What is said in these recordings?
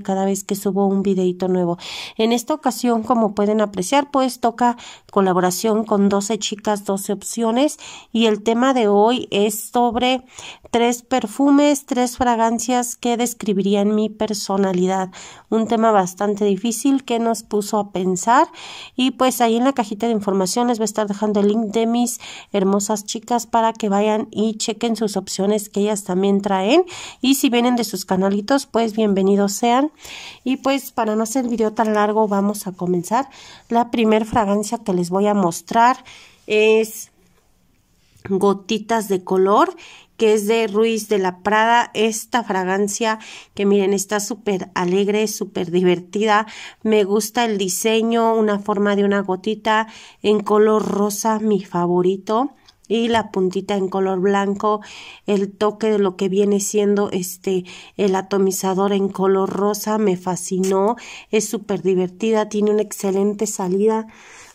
cada vez que subo un videito nuevo. En esta ocasión, como pueden apreciar, pues toca colaboración con 12 chicas, 12 opciones y el tema de hoy es sobre tres perfumes, tres fragancias que describirían mi personalidad. Un tema bastante difícil que nos puso a pensar y pues ahí en la cajita de información les voy a estar dejando el link de mis hermosas chicas para que vayan y chequen sus opciones que ellas también traen y si vienen de sus canalitos pues bienvenidos sean y pues para no hacer el video tan largo vamos a comenzar. La primer fragancia que les voy a mostrar es Gotitas de Color que es de Ruiz de la Prada, esta fragancia que miren está súper alegre, súper divertida, me gusta el diseño, una forma de una gotita en color rosa, mi favorito y la puntita en color blanco, el toque de lo que viene siendo este el atomizador en color rosa me fascinó, es súper divertida, tiene una excelente salida.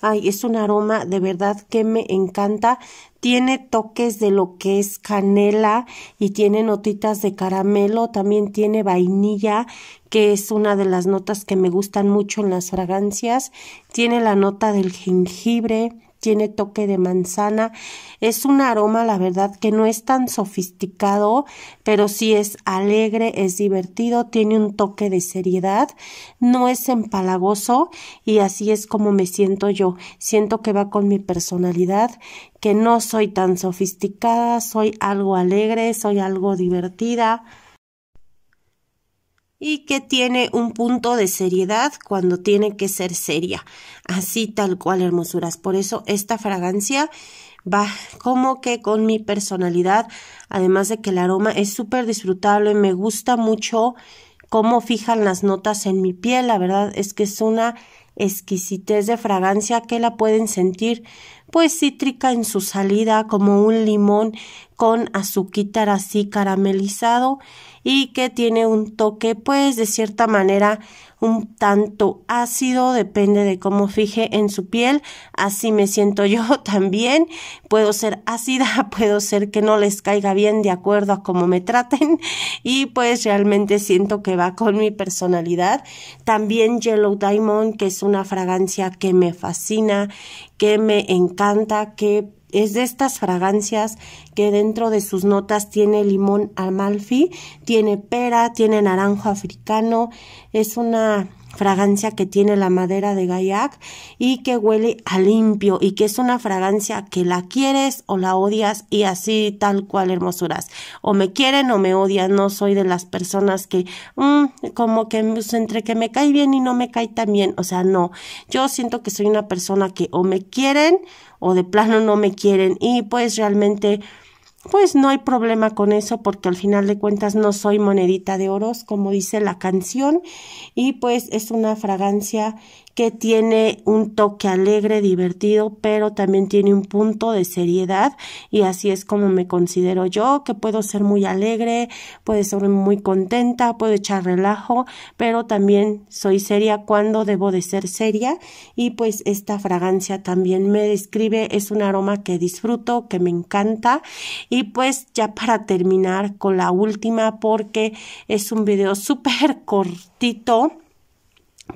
Ay, es un aroma de verdad que me encanta. Tiene toques de lo que es canela y tiene notitas de caramelo. También tiene vainilla, que es una de las notas que me gustan mucho en las fragancias. Tiene la nota del jengibre tiene toque de manzana. Es un aroma, la verdad, que no es tan sofisticado, pero sí es alegre, es divertido, tiene un toque de seriedad, no es empalagoso y así es como me siento yo. Siento que va con mi personalidad, que no soy tan sofisticada, soy algo alegre, soy algo divertida y que tiene un punto de seriedad cuando tiene que ser seria. Así tal cual, hermosuras. Por eso esta fragancia va como que con mi personalidad, además de que el aroma es súper disfrutable, me gusta mucho cómo fijan las notas en mi piel, la verdad es que es una exquisitez de fragancia que la pueden sentir pues cítrica en su salida como un limón con azúcar así caramelizado y que tiene un toque pues de cierta manera un tanto ácido depende de cómo fije en su piel así me siento yo también puedo ser ácida puedo ser que no les caiga bien de acuerdo a cómo me traten y pues realmente siento que va con mi personalidad también Yellow Diamond que es una fragancia que me fascina que me encanta, que es de estas fragancias que dentro de sus notas tiene limón amalfi, tiene pera, tiene naranjo africano, es una fragancia que tiene la madera de gayak y que huele a limpio y que es una fragancia que la quieres o la odias y así tal cual hermosuras. O me quieren o me odian, no soy de las personas que mm, como que pues, entre que me cae bien y no me cae tan bien, o sea, no. Yo siento que soy una persona que o me quieren o de plano no me quieren y pues realmente pues no hay problema con eso porque al final de cuentas no soy monedita de oros, como dice la canción, y pues es una fragancia que tiene un toque alegre, divertido, pero también tiene un punto de seriedad y así es como me considero yo, que puedo ser muy alegre, puedo ser muy contenta, puedo echar relajo, pero también soy seria cuando debo de ser seria y pues esta fragancia también me describe, es un aroma que disfruto, que me encanta y pues ya para terminar con la última porque es un video súper cortito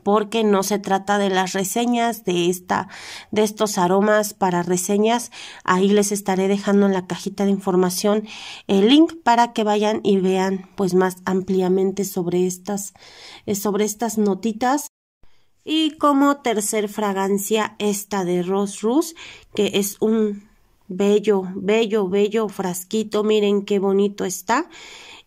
porque no se trata de las reseñas de esta de estos aromas para reseñas ahí les estaré dejando en la cajita de información el link para que vayan y vean pues más ampliamente sobre estas eh, sobre estas notitas y como tercer fragancia esta de Rose Rose que es un Bello, bello, bello frasquito. Miren qué bonito está.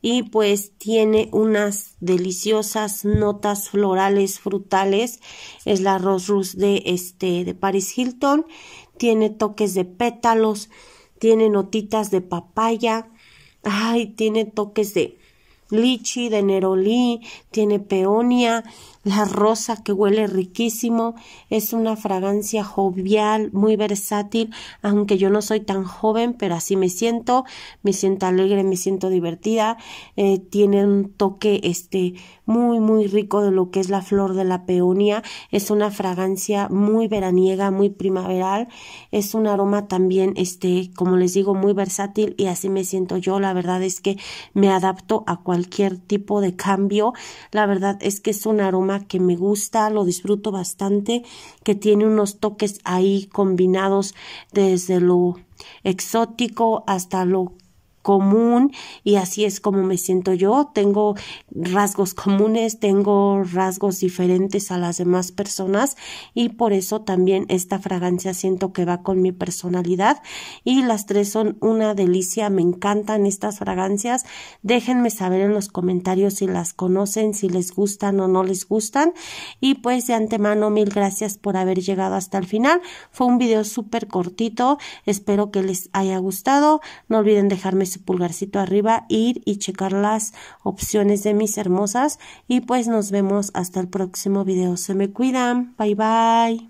Y pues tiene unas deliciosas notas florales, frutales. Es la Rose Rose de, este, de Paris Hilton. Tiene toques de pétalos. Tiene notitas de papaya. Ay, tiene toques de lichi, de nerolí, tiene peonia, la rosa que huele riquísimo, es una fragancia jovial, muy versátil, aunque yo no soy tan joven, pero así me siento, me siento alegre, me siento divertida, eh, tiene un toque este muy, muy rico de lo que es la flor de la peonia. Es una fragancia muy veraniega, muy primaveral. Es un aroma también, este, como les digo, muy versátil y así me siento yo. La verdad es que me adapto a cualquier tipo de cambio. La verdad es que es un aroma que me gusta, lo disfruto bastante, que tiene unos toques ahí combinados desde lo exótico hasta lo común y así es como me siento yo. Tengo rasgos comunes, tengo rasgos diferentes a las demás personas y por eso también esta fragancia siento que va con mi personalidad y las tres son una delicia. Me encantan estas fragancias. Déjenme saber en los comentarios si las conocen, si les gustan o no les gustan y pues de antemano mil gracias por haber llegado hasta el final. Fue un video súper cortito. Espero que les haya gustado. No olviden dejarme pulgarcito arriba, ir y checar las opciones de mis hermosas. Y pues nos vemos hasta el próximo video. Se me cuidan. Bye bye.